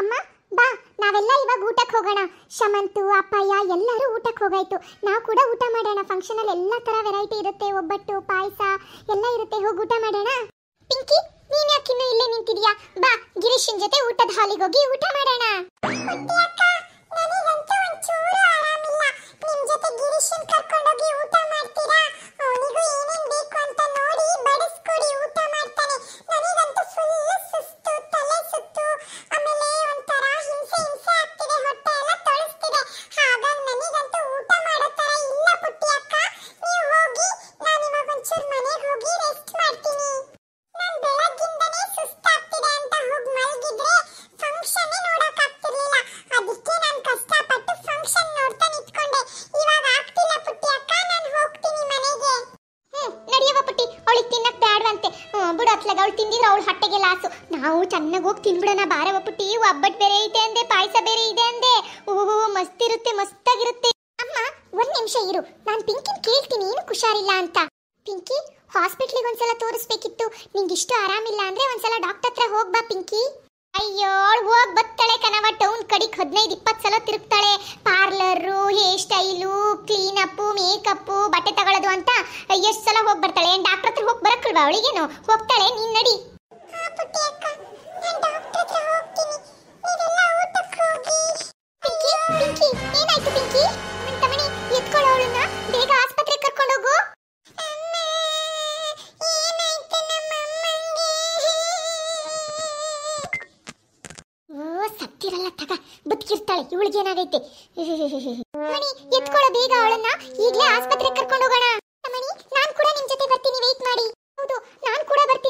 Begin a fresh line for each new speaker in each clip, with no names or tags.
ಅಮ್ಮ ಬಾ ನಾವೆಲ್ಲ ಇವಾಗ ಊಟಕ್ಕೆ ಹೋಗೋಣ ಶಮಂತು ಅಪ್ಪಯ್ಯ ಎಲ್ಲರೂ ಊಟಕ್ಕೆ ಹೋಗಾಯ್ತು ನಾವು ಕೂಡ ಊಟ ಮಾಡೋಣ ಫಂಕ್ಷನಲ್ಲಿ ಎಲ್ಲ ಥರ ವೆರೈಟಿ ಇರುತ್ತೆ ಒಬ್ಬಟ್ಟು ಪಾಯಸ ಎಲ್ಲ ಇರುತ್ತೆ ಹೋಗಿ ಊಟ ಮಾಡೋಣ ಪಿಂಕಿ ನೀನು ಯಾಕಿನ್ನು ಇಲ್ಲೇ ನಿಂತಿದ್ಯಾ ಬಾ ಗಿರೀಶನ್ ಜೊತೆ ಊಟದ ಹಾಲಿಗೆ ಹೋಗಿ ಊಟ ಮಾಡೋಣ ತಿಂತಾಳಂತೆ ಬಿಡು ಅತ್ಲಾಗ ಅವಳು ತಿಂದಿದ್ರೆ ಅವಳು ಹೊಟ್ಟೆಗೆ ಲಾಸು ನಾವು ಚೆನ್ನಾಗಿ ಹೋಗಿ ತಿನ್ಬಿಡೋಣ ಬಾರ ಒಪ್ಪುಟ್ಟಿ ಒಬ್ಬಟ್ಟು ಬೇರೆ ಇದೆ ಅಂದೆ ಪಾಯಸ ಬೇರೆ ಇದೆ ಅಂದೆ ಓಹೋ ಮಸ್ತ್ ಇರುತ್ತೆ ಮಸ್ತಾಗಿರುತ್ತೆ ಅಮ್ಮ ಒಂದ್ ನಿಮಿಷ ಇರು ನಾನು ಪಿಂಕಿನ ಕೇಳ್ತೀನಿ ಏನು ಹುಷಾರಿಲ್ಲ ಅಂತ ಪಿಂಕಿ ಹಾಸ್ಪಿಟ್ಲಿಗೆ ಒಂದ್ಸಲ ತೋರಿಸ್ಬೇಕಿತ್ತು ನಿಂಗೆ ಇಷ್ಟು ಆರಾಮಿಲ್ಲ ಅಂದ್ರೆ ಒಂದ್ಸಲ ಡಾಕ್ಟರ್ ಹತ್ರ ಹೋಗ್ಬಾ ಪಿಂಕಿ ಅಯ್ಯೋ ಹೋಗ್ ಬತ್ತಾಳೆ ಕನವ ಟೌನ್ ಕಡಿಕ್ ಹದಿನೈದು ಇಪ್ಪತ್ತು ಸಲ ತಿರುಗ್ತಾಳೆ parlour hair style clean up makeup ಬಟ್ಟೆ ತಗೊಳ್ಳೋದು ಅಂತ ಎಷ್ಟು ಸಲ ಹೋಗಿ ಬರ್ತಾಳೆ ಡಾಕ್ಟರ್ ಹತ್ರ ಹೋಗಿ ಬರಕಲ್ವಾ ಅವಳಿಗೇನು ಹೋಗ್ತಾಳೆ ನೀನ್ ನಡಿ ಇವಳಿಗೆ ಏನಾಗೈತೆ ಮಣಿ ಎತ್ಕೊಳ್ಳೋ ಬೇಗ ಅವಳನ್ನ ಈಗಲೇ ಆಸ್ಪತ್ರೆಗೆ ಕರ್ಕೊಂಡು ಹೋಗೋಣ ಮಣಿ ನಾನು ಕೂಡ ನಿಮ್ ಜೊತೆ ಬರ್ತೀನಿ ವೇಟ್ ಮಾಡಿ ಹೌದು ನಾನ್ ಕೂಡ ಬರ್ತೀನಿ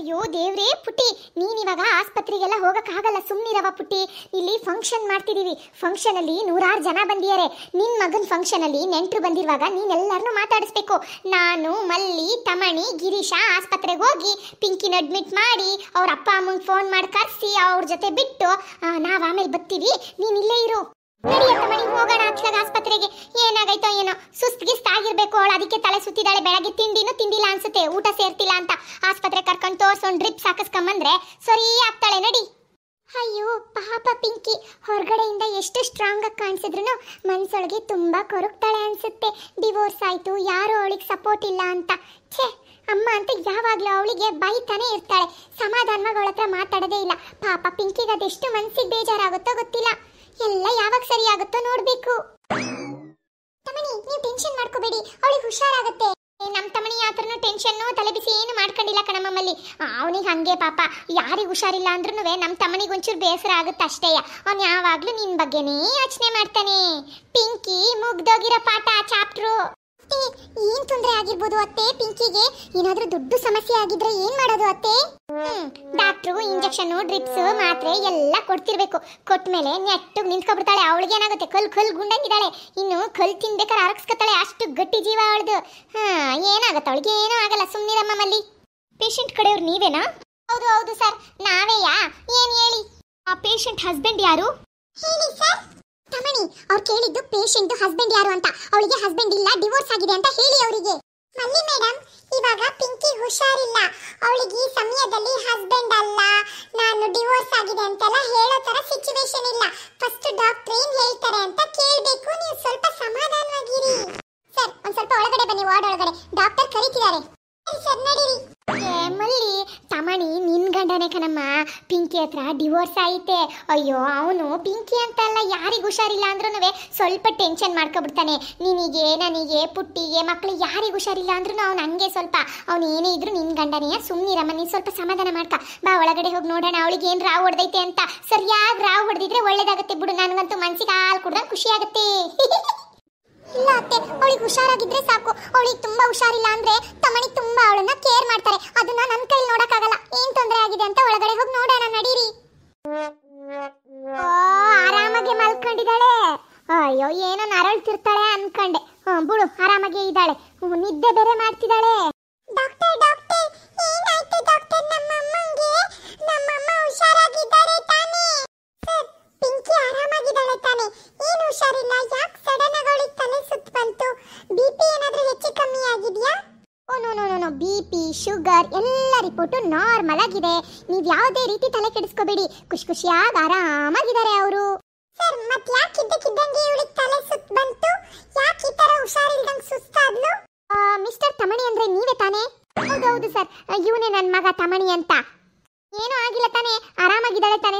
ಅಯ್ಯೋ ದೇವ್ರೇ ಪುಟ್ಟಿ ನೀನಿವಾಗ ಆಸ್ಪತ್ರೆಗೆಲ್ಲ ಹೋಗೋಕ್ಕಾಗಲ್ಲ ಸುಮ್ಮನಿರವ ಪುಟ್ಟಿ ಇಲ್ಲಿ ಫಂಕ್ಷನ್ ಮಾಡ್ತಿದ್ದೀವಿ ಫಂಕ್ಷನಲ್ಲಿ ನೂರಾರು ಜನ ಬಂದಿದ್ದಾರೆ ನಿನ್ನ ಮಗನ ಅಲ್ಲಿ ನೆಂಟರು ಬಂದಿರುವಾಗ ನೀನೆಲ್ಲರನ್ನೂ ಮಾತಾಡಿಸ್ಬೇಕು ನಾನು ಮಲ್ಲಿ ತಮಣಿ ಗಿರೀಶ ಆಸ್ಪತ್ರೆಗೆ ಹೋಗಿ ಪಿಂಕಿನ ಅಡ್ಮಿಟ್ ಮಾಡಿ ಅವ್ರ ಅಪ್ಪ ಅಮ್ಮಂಗೆ ಫೋನ್ ಮಾಡಿ ಕರೆಸಿ ಅವ್ರ ಜೊತೆ ಬಿಟ್ಟು ನಾವು ಆಮೇಲೆ ಬರ್ತೀವಿ ಇಲ್ಲೇ ಇರು ಹೋಗೋಣ ಅತ್ಲಾಗ ಆಸ್ಪತ್ರೆಗೆ ಏನಾಗೈತೋ ಏನೋ ಸುಸ್ತ್ ಆಗಿರ್ಬೇಕು ಅವಳು ಅದಕ್ಕೆ ತಲೆ ಸುತ್ತಿದ್ದಾಳೆ ಬೆಳಗ್ಗೆ ತಿಂಡಿನು ತಿಂದಿಲ್ಲ ಅನ್ಸುತ್ತೆ ಊಟ ಸೇರ್ತಿಲ್ಲ ಅಂತ ಆಸ್ಪತ್ರೆ ಕರ್ಕೊಂಡು ತೋರ್ಸೊಂದು ಡ್ರಿಪ್ ಸಾಕಸ್ಕೊಂಬಂದ್ರೆ ಸರಿ ಆಗ್ತಾಳೆ ನಡಿ ಅಯ್ಯೋ ಪಾಪ ಪಿಂಕಿ ಹೊರಗಡೆಯಿಂದ ಎಷ್ಟು ಸ್ಟ್ರಾಂಗ್ ಆಗಿ ಕಾಣಿಸಿದ್ರುನು ಮನ್ಸೊಳಗೆ ತುಂಬಾ ಕೊರಗ್ತಾಳೆ ಅನ್ಸುತ್ತೆ ಡಿವೋರ್ಸ್ ಆಯ್ತು ಯಾರು ಅವಳಿಗೆ ಸಪೋರ್ಟ್ ಇಲ್ಲ ಅಂತ ಛೇ ಅಮ್ಮ ಅಂತ ಯಾವಾಗಲೂ ಅವಳಿಗೆ ಬೈತಾನೆ ಇರ್ತಾಳೆ ಸಮಾಧಾನವಾಗಿ ಅವಳ ಹತ್ರ ಮಾತಾಡೋದೇ ಇಲ್ಲ ಪಾಪ ಪಿಂಕಿಗೆ ಅದೆಷ್ಟು ಮನ್ಸಿಗೆ ಬೇಜಾರಾಗುತ್ತೋ ಗೊತ್ತಿಲ್ಲ ಎಲ್ಲ ಯಾವಾಗ ಸರಿ ಆಗುತ್ತೋ ನೋಡ್ಬೇಕು ತಮಣಿ ನೀವು ಟೆನ್ಷನ್ ಮಾಡ್ಕೋಬೇಡಿ ಅವಳಿಗೆ ಹುಷಾರಾಗುತ್ತೆ ನಮ್ಮ ತಮಣಿ ಆತರನು ಟೆನ್ಷನ್ ತಲೆ ಬಿಸಿ ಏನು ಮಾಡ್ಕೊಂಡಿಲ್ಲ ಕಣಮ್ಮಮ್ಮಲ್ಲಿ ಅವನಿಗೆ ಹಂಗೆ ಪಾಪ ಯಾರಿಗೆ ಹುಷಾರಿಲ್ಲ ಅಂದ್ರೂ ನಮ್ಮ ತಮಣಿಗೆ ಒಂಚೂರು ಬೇಸರ ಆಗುತ್ತೆ ಅಷ್ಟೇಯ ಅವನು ಯಾವಾಗಲೂ ನಿನ್ ಬಗ್ಗೆನೇ ಯೋಚನೆ ಮಾಡ್ತಾನೆ ಪಿಂಕಿ ಮುಗ್ದೋಗಿರೋ ಪಾಠ ಚಾಪ್ಟ್ರು ಅತ್ತೆ ಏನ್ ತೊಂದ್ರೆ ಆಗಿರ್ಬೋದು ಅತ್ತೆ ಪಿಂಕಿಗೆ ಏನಾದ್ರೂ ದೊಡ್ಡ ಸಮಸ್ಯೆ ಆಗಿದ್ರೆ ಏನ್ ಮಾಡೋದು ಅತ್ತೆ ಡಾಕ್ಟ್ರು ಇಂಜೆಕ್ಷನ್ ಡ್ರಿಪ್ಸ್ ಮಾತ್ರೆ ಎಲ್ಲ ಕೊಡ್ತಿರ್ಬೇಕು ಕೊಟ್ಮೇಲೆ ನೆಟ್ಟಗ್ ನಿಂತ್ಕೊಬಿಡ್ತಾಳೆ ಅವಳಿಗೆ ಏನಾಗುತ್ತೆ ಕಲ್ ಕಲ್ ಗುಂಡಂಗಿದ್ದಾಳೆ ಇನ್ನು ಕಲ್ ತಿನ್ಬೇಕಾದ್ರೆ ಆರಗಿಸ್ಕೊತಾಳೆ ಅಷ್ಟು ಗಟ್ಟಿ ಜೀವ ಅವಳದು ಹಾ ಏನಾಗತ್ತೆ ಅವಳಿಗೆ ಏನೂ ಆಗಲ್ಲ ಸುಮ್ಮನಿರಮ್ಮ ಮಲ್ಲಿ ಪೇಷಂಟ್ ಕಡೆಯವ್ರು ನೀವೇನಾ ಹೌದು ಹೌದು ಸರ್ ನಾವೇಯಾ ಏನ್ ಹೇಳಿ ಆ ಪೇಷಂಟ್ ಹಸ್ಬೆಂಡ್ ಯಾರು ಹೇಳಿ ಸರ್ ತಮಣಿ ಅವ್ರು ಕೇಳಿದ್ದು ಪೇಷಂಟ್ ಹಸ್ಬೆಂಡ್ ಯಾರು ಅಂತ ಅವಳಿಗೆ ಹಸ್ಬೆಂಡ್ ಇಲ್ಲ ಡಿವೋರ್ಸ್ ಆಗಿದೆ ಅಂತ ಹೇಳಿ ಅವರಿಗೆ ಮಲ್ಲಿ ಮೇಡಮ್ ಇವಾಗ ಪಿಂಕಿ ಹುಷಾರಿಲ್ಲ ಅವಳಿಗೆ ಈ ಸಮಯದಲ್ಲಿ ಹಸ್ಬೆಂಡ್ ಅಲ್ಲ ನಾನು ಡಿವೋರ್ಸ್ ಆಗಿದೆ ಅಂತೆಲ್ಲ ಹೇಳೋ ತರ ಸಿಚುವೇಶನ್ ಇಲ್ಲ ಫಸ್ಟ್ ಡಾಕ್ಟರ್ ಏನು ಹೇಳ್ತಾರೆ ಅಂತ ಕೇಳಬೇಕು ನೀವು ಸ್ವಲ್ಪ ಸಮಾಧಾನವಾಗಿರಿ ಸರ್ ಒಂದ್ ಸ್ವಲ್ಪ ಒಳಗಡೆ ಬನ್ನಿ ವಾರ್ಡ್ ಒಳಗಡೆ ಡಾಕ್ಟರ್ ಕರೀತಿದ್ದಾರೆ ಸರ್ ನಡೀರಿ ಟೈಮಲ್ಲಿ ತಮಣಿ ನಿನ್ ಗಂಡನೇ ಕಣಮ್ಮ ಪಿಂಕಿ ಹತ್ರ ಡಿವೋರ್ಸ್ ಆಯಿತೆ ಅಯ್ಯೋ ಅವನು ಪಿಂಕಿ ಅಂತಲ್ಲ ಯಾರಿಗೆ ಹುಷಾರಿಲ್ಲ ಅಂದ್ರೂ ಸ್ವಲ್ಪ ಟೆನ್ಷನ್ ಮಾಡ್ಕೊಬಿಡ್ತಾನೆ ನಿನಗೆ ನನಗೆ ಪುಟ್ಟಿಗೆ ಮಕ್ಕಳು ಯಾರಿಗೆ ಹುಷಾರಿಲ್ಲ ಅಂದ್ರೂ ಅವ್ನು ಹಂಗೆ ಸ್ವಲ್ಪ ಅವ್ನು ಏನೇ ಇದ್ರು ನಿನ್ ಗಂಡನೇ ಸುಮ್ಮನಿರಮ್ಮ ನೀನು ಸ್ವಲ್ಪ ಸಮಾಧಾನ ಮಾಡ್ಕ ಬಾ ಒಳಗಡೆ ಹೋಗಿ ನೋಡೋಣ ಅವಳಿಗೆ ಏನು ರಾವ್ ಹೊಡೆದೈತೆ ಅಂತ ಸರಿಯಾಗಿ ರಾವ್ ಹೊಡೆದಿದ್ರೆ ಒಳ್ಳೇದಾಗುತ್ತೆ ಬಿಡು ನನಗಂತೂ ಮನ್ಸಿಗೆ ಹಾಲು ಕುಡ್ದಂಗೆ ಖುಷಿ ಆಗುತ್ತೆ ಇಲ್ಲ ಅತ್ತೆ ಅವಳಿಗೆ ಹುಷಾರಾಗಿದ್ರೆ ಸಾಕು ಅವಳಿಗೆ ತುಂಬಾ ಹುಷಾರಿಲ್ಲ ಅಂದ್ರೆ ತಮ್ಮಣಿ ತುಂಬಾ ಅವಳನ್ನ ಕೇರ್ ಮಾಡ್ತಾರೆ ಅದನ್ನ ನನ್ನ ಕೈಲಿ ನೋಡಕ್ಕಾಗಲ್ಲ ಏನ್ ತೊಂದರೆ ಆಗಿದೆ ಅಂತ ಒಳಗಡೆ ಹೋಗಿ ನೋಡೋಣ ನಡೀರಿ ಓ ಆರಾಮಾಗಿ ಮಲ್ಕೊಂಡಿದ್ದಾಳೆ ಅಯ್ಯೋ ಏನೋ ನರಳ್ತಿರ್ತಾಳೆ ಅನ್ಕಂಡೆ ಹ್ಞೂ ಬುಡು ಆರಾಮಾಗಿ ಇದ್ದಾಳೆ ನಿದ್ದೆ ಬೇರೆ ಮಾಡ್ತಿದ್ದಾಳೆ ಶುಗರ್ ಎಲ್ಲ ರಿಪೋರ್ಟು ನಾರ್ಮಲ್ ಆಗಿದೆ ನೀವು ಯಾವುದೇ ರೀತಿ ತಲೆ ಕೆಡಿಸ್ಕೋಬೇಡಿ ಖುಷಿ ಖುಷಿಯಾಗಿ ಆರಾಮಾಗಿದ್ದಾರೆ ಅವರು ಸರ್ ಮತ್ತೆ ಯಾಕೆ ಇದ್ದಕ್ಕಿದ್ದಂಗೆ ಇವಳಿಗೆ ತಲೆ ಸುತ್ತ ಬಂತು ಯಾಕೆ ಈ ತರ ಹುಷಾರಿಲ್ದಂಗೆ ಸುಸ್ತಾದ್ಲು ಮಿಸ್ಟರ್ ತಮಣಿ ಅಂದ್ರೆ ನೀವೇ ತಾನೇ ಹೌದು ಸರ್ ಇವನೇ ನನ್ನ ಮಗ ತಮಣಿ ಅಂತ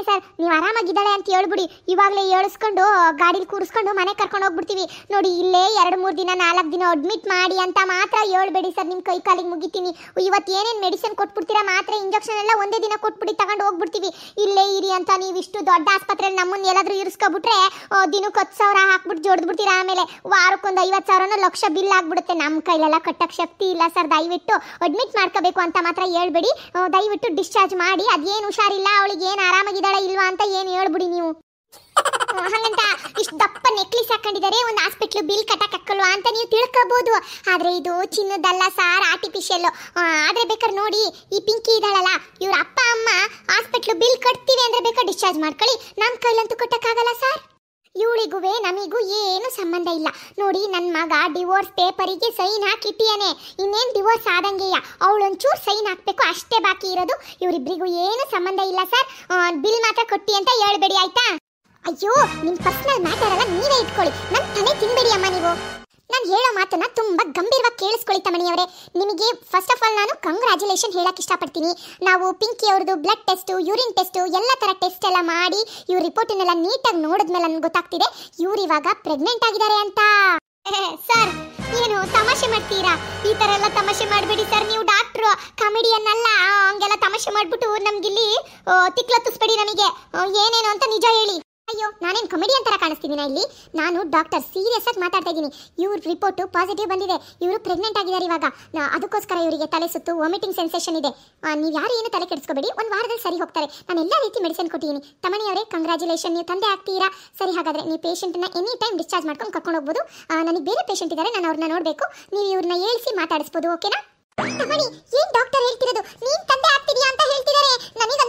ಸರ್ ನೀವು ಆರಾಮಾಗಿದ್ದಾಳೆ ಅಂತ ಹೇಳ್ಬಿಡಿ ಇವಾಗಲೇ ಹೇಳಿಸ್ಕೊಂಡು ಗಾಡೀಲಿ ಕೂರಿಸ್ಕೊಂಡು ಮನೆ ಕರ್ಕೊಂಡು ಹೋಗ್ಬಿಡ್ತೀವಿ ನೋಡಿ ಇಲ್ಲೇ ಎರಡು ಮೂರು ದಿನ ನಾಲ್ಕು ದಿನ ಅಡ್ಮಿಟ್ ಮಾಡಿ ಅಂತ ಮಾತ್ರ ಹೇಳ್ಬೇಡಿ ಸರ್ ನಿಮ್ಮ ಕೈ ಕಾಲಿಗೆ ಮುಗಿತೀನಿ ಇವತ್ತು ಏನೇನು ಮೆಡಿಸಿನ್ ಕೊಟ್ಬಿಡ್ತೀರಾ ಮಾತ್ರ ಇಂಜೆಕ್ಷನ್ ಎಲ್ಲ ಒಂದೇ ದಿನ ಕೊಟ್ಬಿಡಿ ತಗೊಂಡು ಹೋಗ್ಬಿಡ್ತೀವಿ ಇಲ್ಲೇ ಇರಿ ಅಂತ ನೀವು ಇಷ್ಟು ದೊಡ್ಡ ಆಸ್ಪತ್ರೆಯಲ್ಲಿ ನಮ್ಮನ್ನು ಎಲ್ಲಾದರೂ ಇರಿಸ್ಕೊಬಿಟ್ರೆ ದಿನಕ್ಕೆ ಹತ್ತು ಸಾವಿರ ಹಾಕ್ಬಿಟ್ಟು ಜೋಡ್ಬಿಡ್ತೀರಾ ಆಮೇಲೆ ವಾರಕ್ಕೊಂದು ಐವತ್ತು ಸಾವಿರನ ಲಕ್ಷ ಬಿಲ್ ಆಗ್ಬಿಡುತ್ತೆ ನಮ್ಮ ಕೈಲೆಲ್ಲ ಕಟ್ಟಕ್ಕೆ ಶಕ್ತಿ ಇಲ್ಲ ಸರ್ ದಯವಿಟ್ಟು ಅಡ್ಮಿಟ್ ಮಾಡ್ಕೋಬೇಕು ಅಂತ ಮಾತ್ರ ಹೇಳ್ಬೇಡಿ ದಯವಿಟ್ಟು ಡಿಸ್ಚಾರ್ಜ್ ಮಾಡಿ ಅದೇನು ಹುಷಾರಿಲ್ಲ ಅವಳಿಗೆ ಏನು ಆರಾಮಾಗಿದೆ ಇದ್ದಾಳ ಇಲ್ವಾ ಅಂತ ಏನು ಹೇಳ್ಬಿಡಿ ನೀವು ಹಂಗಂತ ಇಷ್ಟು ದಪ್ಪ ನೆಕ್ಲಿಸ್ ಹಾಕೊಂಡಿದ್ದಾರೆ ಒಂದು ಹಾಸ್ಪಿಟ್ಲ್ ಬಿಲ್ ಕಟ್ಟಕ್ ಹಾಕಲ್ವಾ ಅಂತ ನೀವು ತಿಳ್ಕೋಬಹುದು ಆದ್ರೆ ಇದು ಚಿನ್ನದಲ್ಲ ಸಾರ್ ಆರ್ಟಿಫಿಷಿಯಲ್ ಆದ್ರೆ ಬೇಕಾದ್ರೆ ನೋಡಿ ಈ ಪಿಂಕಿ ಇದ್ದಾಳಲ್ಲ ಇವ್ರ ಅಪ್ಪ ಅಮ್ಮ ಹಾಸ್ಪಿಟ್ಲ್ ಬಿಲ್ ಕಟ್ತೀವಿ ಅಂದ್ರೆ ಬೇಕಾದ್ರೆ ಡಿಸ್ಚಾರ್ಜ್ ಮಾಡ್ಕೊಳ್ಳಿ ನಮ್ಮ ಕೈಲಂತೂ ಕಟ್ಟಕ್ಕಾಗಲ್ಲ ಸರ್ ಇವಳಿಗೂ ನಮಿಗೂ ಏನು ಸಂಬಂಧ ಇಲ್ಲ ನೋಡಿ ನನ್ನ ಮಗ ಡಿವೋರ್ಸ್ ಪೇಪರಿಗೆ ಸೈನ್ ಹಾಕಿಟ್ಟಿಯಾನೆ ಇನ್ನೇನು ಡಿವೋರ್ಸ್ ಆದಂಗೆಯ ಅವಳೊಂಚೂರು ಸೈನ್ ಹಾಕ್ಬೇಕು ಅಷ್ಟೇ ಬಾಕಿ ಇರೋದು ಇವರಿಬ್ಬರಿಗೂ ಏನು ಸಂಬಂಧ ಇಲ್ಲ ಸರ್ ಬಿಲ್ ಮಾತ್ರ ಕೊಟ್ಟಿ ಅಂತ ಹೇಳ್ಬೇಡಿ ಆಯ್ತಾ ಅಯ್ಯೋ ನಿಮ್ಮ ಪರ್ಸ್ನಲ್ ಮ್ಯಾಟರ್ ಎಲ್ಲ ನೀವೇ ಇಟ್ಕೊಳ್ಳಿ ನನ್ನ ತಲೆ ತಿನ್ಬೇಡಿ ಅಮ್ಮ ನೀವು ನಾನು ಹೇಳೋ ಮಾತನ್ನ ತುಂಬಾ ಗಂಭೀರವಾಗಿ ಕೇಳಿಸ್ಕೊಳ್ಳಿ ತಮಣಿಯವರೇ ನಿಮಗೆ ಫಸ್ಟ್ ಆಫ್ ಆಲ್ ನಾನು ಕಂಗ್ರ್ಯಾಚುಲೇಷನ್ ಹೇಳಕ್ ಇಷ್ಟಪಡ್ತೀನಿ ನಾವು ಪಿಂಕಿ ಅವ್ರದ್ದು ಬ್ಲಡ್ ಟೆಸ್ಟ್ ಯೂರಿನ್ ಟೆಸ್ಟ್ ಎಲ್ಲ ತರ ಟೆಸ್ಟ್ ಎಲ್ಲ ಮಾಡಿ ಇವ್ರ ರಿಪೋರ್ಟನ್ನೆಲ್ಲ ನೀಟಾಗಿ ನೋಡಿದ್ಮೇಲೆ ನನ್ಗೆ ಗೊತ್ತಾಗ್ತಿದೆ ಇವ್ರು ಇವಾಗ ಪ್ರೆಗ್ನೆಂಟ್ ಆಗಿದ್ದಾರೆ ಅಂತ ಸರ್ ಏನು ತಮಾಷೆ ಮಾಡ್ತೀರಾ ಈ ತರ ಎಲ್ಲ ತಮಾಷೆ ಮಾಡಬೇಡಿ ಸರ್ ನೀವು ಡಾಕ್ಟ್ರು ಕಾಮಿಡಿಯನ್ ಅಲ್ಲ ಹಂಗೆಲ್ಲ ತಮಾಷೆ ಮಾಡ್ಬಿಟ್ಟು ಇಲ್ಲಿ ತಿಕ್ಲತ್ತಿಸ್ಬೇಡಿ ನಮಗೆ ಏನೇನು ಅಂತ ನಿಜ ಹೇಳಿ ಅಯ್ಯೋ ನಾನೇನು ಕಮಿಡಿಯನ್ ಥರ ಕಾಣಿಸ್ತಿದ್ದೀನ ಇಲ್ಲಿ ನಾನು ಡಾಕ್ಟರ್ ಸೀರಿಯಸ್ ಆಗಿ ಮಾತಾಡ್ತಾ ಇದ್ದೀನಿ ಇವ್ರ ರಿಪೋರ್ಟು ಪಾಸಿಟಿವ್ ಬಂದಿದೆ ಇವರು ಪ್ರೆಗ್ನೆಂಟ್ ಆಗಿದ್ದಾರೆ ಇವಾಗ ಅದಕ್ಕೋಸ್ಕರ ಇವರಿಗೆ ತಲೆ ಸುತ್ತು ವಾಮಿಟಿಂಗ್ ಸೆನ್ಸೇಷನ್ ಇದೆ ನೀವು ಯಾರು ಏನು ತಲೆ ಕೆಡಿಸ್ಕೋಬೇಡಿ ಒಂದು ವಾರದಲ್ಲಿ ಸರಿ ಹೋಗ್ತಾರೆ ನಾನು ಎಲ್ಲ ರೀತಿ ಮೆಡಿಸಿನ್ ಕೊಟ್ಟಿದ್ದೀನಿ ತಮಣಿ ಅವರೇ ಕಂಗ್ರ್ಯಾಚುಲೇಷನ್ ನೀವು ತಂದೆ ಆಗ್ತೀರಾ ಸರಿ ಹಾಗಾದರೆ ನೀವು ಪೇಷಂಟ್ನ ಎನಿ ಟೈಮ್ ಡಿಸ್ಚಾರ್ಜ್ ಮಾಡ್ಕೊಂಡು ಕರ್ಕೊಂಡು ಹೋಗ್ಬೋದು ನನಗೆ ಬೇರೆ ಪೇಷಂಟ್ ಇದ್ದಾರೆ ನಾನು ಅವ್ರನ್ನ ನೋಡಬೇಕು ನೀವು ಇವ್ರನ್ನ ಏಳಿಸಿ ಮಾತಾಡಿಸ್ಬೋದು ಓಕೆನಾ ತಮಣಿ ಏನು ಡಾಕ್ಟರ್ ಹೇಳ್ತಿರೋದು ನೀನು ತಂದೆ ಆಗ್ತಿದ್ಯಾ ಅಂತ ಹೇಳ್ತಿದ್ದಾರೆ ನನಗೆ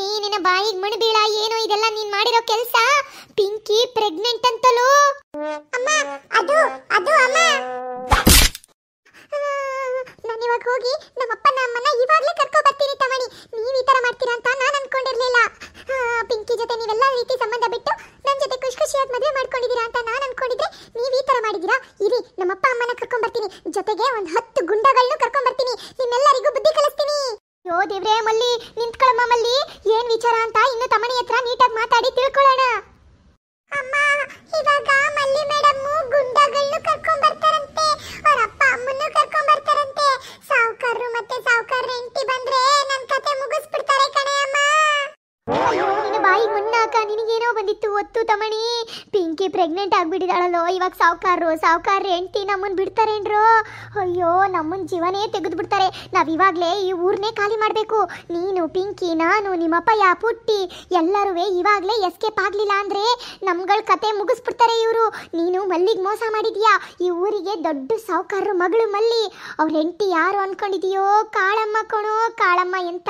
ನೀನಿನ ನಿನ್ನ ಬಾಯಿಗೆ ಬೀಳಾ ಏನು ಇದೆಲ್ಲ ನೀನ್ ಮಾಡಿರೋ ಕೆಲಸ ಪಿಂಕಿ ಪ್ರೆಗ್ನೆಂಟ್ ಅಂತಲೋ ಅಮ್ಮ ಅದು ಅದು ಅಮ್ಮ ನಾನು ಇವಾಗ ಹೋಗಿ ನಮ್ಮಪ್ಪನ ಅಪ್ಪನ ಅಮ್ಮನ ವಿಚಾರ ಅಂತ ಇನ್ನು ತಮ್ಮನೆ ಹತ್ರ ನೀಟಾಗಿ ಮಾತಾಡಿ ತಿಳ್ಕೊಳ್ಳೋಣ ಅಮ್ಮ ಇವಾಗ ಮಲ್ಲಿ ಮೇಡಮ್ ಗುಂಡಗಳನ್ನ ಕರ್ಕೊಂಡ್ ಬರ್ತಾರಂತೆ ಅವ್ರ ಅಪ್ಪ ಅಮ್ಮನ್ನ ಕರ್ಕೊಂಡ್ ಬರ್ತಾರಂತೆ ಸಾವುಕಾರರು ಮತ್ತೆ ಸಾವುಕಾರ ಹೆಂಡತಿ ಬಂದ್ರೆ ನನ್ನ ಕತೆ ಮುಗಿಸ್ಬಿಡ್ತಾರೆ ಬಾಯಿ ಮುನ್ನಾಕ ನಿನಗೇನೋ ಬಂದಿತ್ತು ಒತ್ತು ತಮಣಿ ಪಿಂಕಿ ಪ್ರೆಗ್ನೆಂಟ್ ಆಗ್ಬಿಟ್ಟಿದಾಳಲ್ಲೋ ಇವಾಗ ಸಾವುಕಾರರು ಸಾವುಕಾರ ಹೆಂಡತಿ ನಮ್ಮನ್ನು ಬಿಡ್ತಾರೇನ್ರು ಅಯ್ಯೋ ನಮ್ಮನ್ನ ಜೀವನೇ ತೆಗೆದು ಬಿಡ್ತಾರೆ ನಾವಿವಾಗಲೇ ಈ ಊರನ್ನೇ ಖಾಲಿ ಮಾಡಬೇಕು ನೀನು ಪಿಂಕಿ ನಾನು ಯಾ ಪುಟ್ಟಿ ಎಲ್ಲರೂ ಇವಾಗಲೇ ಎಸ್ಕೇಪ್ ಆಗಲಿಲ್ಲ ಅಂದರೆ ನಮ್ಗಳ ಕತೆ ಮುಗಿಸ್ಬಿಡ್ತಾರೆ ಇವರು ನೀನು ಮಲ್ಲಿಗೆ ಮೋಸ ಮಾಡಿದೀಯಾ ಈ ಊರಿಗೆ ದೊಡ್ಡ ಸಾವುಕಾರರು ಮಗಳು ಮಲ್ಲಿ ಅವ್ರ ಹೆಂಡತಿ ಯಾರು ಅನ್ಕೊಂಡಿದೀಯೋ ಕಾಳಮ್ಮ ಕಣೋ ಕಾಳಮ್ಮ ಎಂಥ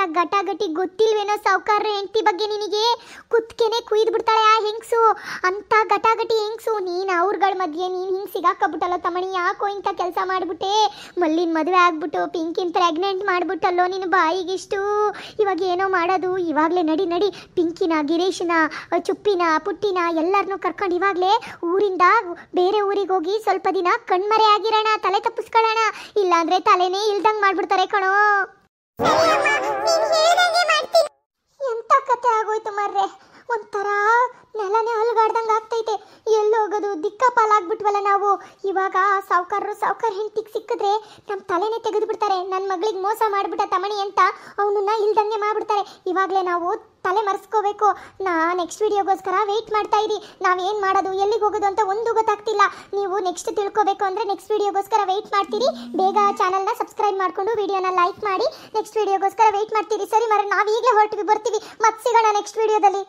ಘಟಿ ಗೊತ್ತಿಲ್ವೇನೋ ಸಾವುಕಾರ ಹೆಂಡತಿ ಬಗ್ಗೆ ನಿನಗೆ ಕುತ್ಕೆನೆ ಕುಯ್ದು ಬಿಡ್ತಾಳೆ ಆ ಹೆಂಗ್ಸು ಅಂತ ಗಟಾಗಟಿ ಹೆಂಗ್ಸು ನೀನ್ ಅವ್ರಗಳ ಮಧ್ಯೆ ನೀನು ಹಿಂಗೆ ಸಿಗಾಕಬಿಟ್ಟಲ್ಲ ತಮಣಿ ಯಾಕೋ ಇಂಥ ಕೆಲಸ ಮಾಡ್ಬಿಟ್ಟೆ ಮಲ್ಲಿನ ಮದುವೆ ಆಗ್ಬಿಟ್ಟು ಪಿಂಕಿನ ಪ್ರೆಗ್ನೆಂಟ್ ಮಾಡಿಬಿಟ್ಟಲ್ಲೋ ನಿನ್ನ ಬಾಯಿಗಿಷ್ಟು ಇವಾಗ ಏನೋ ಮಾಡೋದು ಇವಾಗಲೇ ನಡಿ ನಡಿ ಪಿಂಕಿನ ಗಿರೀಶನ ಚುಪ್ಪಿನ ಪುಟ್ಟಿನ ಎಲ್ಲರನ್ನೂ ಕರ್ಕೊಂಡು ಇವಾಗ್ಲೇ ಊರಿಂದ ಬೇರೆ ಊರಿಗೆ ಹೋಗಿ ಸ್ವಲ್ಪ ದಿನ ಕಣ್ಮರೆ ಆಗಿರೋಣ ತಲೆ ತಪ್ಪಿಸ್ಕೊಳ್ಳೋಣ ಇಲ್ಲಾಂದ್ರೆ ತಲೆನೇ ಇಲ್ದಂಗ್ ಮಾಡ್ಬಿಡ್ತಾರೆ ಕಣೋ ಆಗೋಯ್ತು ಮಾರ್ರೆ ಒಂಥರ ನೆಲನೇ ಅಲುಗಾಡ್ದಂಗೆ ಆಗ್ತೈತೆ ಎಲ್ಲೋಗೋದು ಪಾಲಾಗ್ಬಿಟ್ವಲ್ಲ ನಾವು ಇವಾಗ ಸಾವುಕಾರರು ಸಾವುಕಾರ ಹೆಂಡತಿಗೆ ಸಿಕ್ಕಿದ್ರೆ ನಮ್ಮ ತಲೆನೇ ತೆಗೆದು ಬಿಡ್ತಾರೆ ನನ್ನ ಮಗಳಿಗೆ ಮೋಸ ಮಾಡಿಬಿಟ್ಟ ತಮಣಿ ಅಂತ ಅವನನ್ನ ಇಲ್ದಂಗೆ ಮಾಡಿಬಿಡ್ತಾರೆ ಇವಾಗಲೇ ನಾವು ತಲೆ ಮರೆಸ್ಕೋಬೇಕು ನಾ ನೆಕ್ಸ್ಟ್ ವಿಡಿಯೋಗೋಸ್ಕರ ವೆಯ್ಟ್ ಮಾಡ್ತಾ ನಾವು ನಾವೇನು ಮಾಡೋದು ಎಲ್ಲಿಗೆ ಹೋಗೋದು ಅಂತ ಒಂದು ಗೊತ್ತಾಗ್ತಿಲ್ಲ ನೀವು ನೆಕ್ಸ್ಟ್ ತಿಳ್ಕೋಬೇಕು ಅಂದರೆ ನೆಕ್ಸ್ಟ್ ವಿಡಿಯೋಗೋಸ್ಕರ ವೆಯ್ಟ್ ಮಾಡ್ತೀರಿ ಬೇಗ ಚಾನಲ್ನ ಸಬ್ಸ್ಕ್ರೈಬ್ ಮಾಡಿಕೊಂಡು ವಿಡಿಯೋನ ಲೈಕ್ ಮಾಡಿ ನೆಕ್ಸ್ಟ್ ವಿಡಿಯೋಗೋಸ್ಕರ ವೆಯ್ಟ್ ಮಾಡ್ತೀರಿ ಸರಿ ಮರ ನಾವು ಈಗಲೇ ಹೊರಟಿವಿ ಬರ್ತೀವಿ ಮತ್ತೆ ಸಿಗೋಣ ನೆಕ್ಸ್ಟ್ ವೀಡಿಯೋದಲ್ಲಿ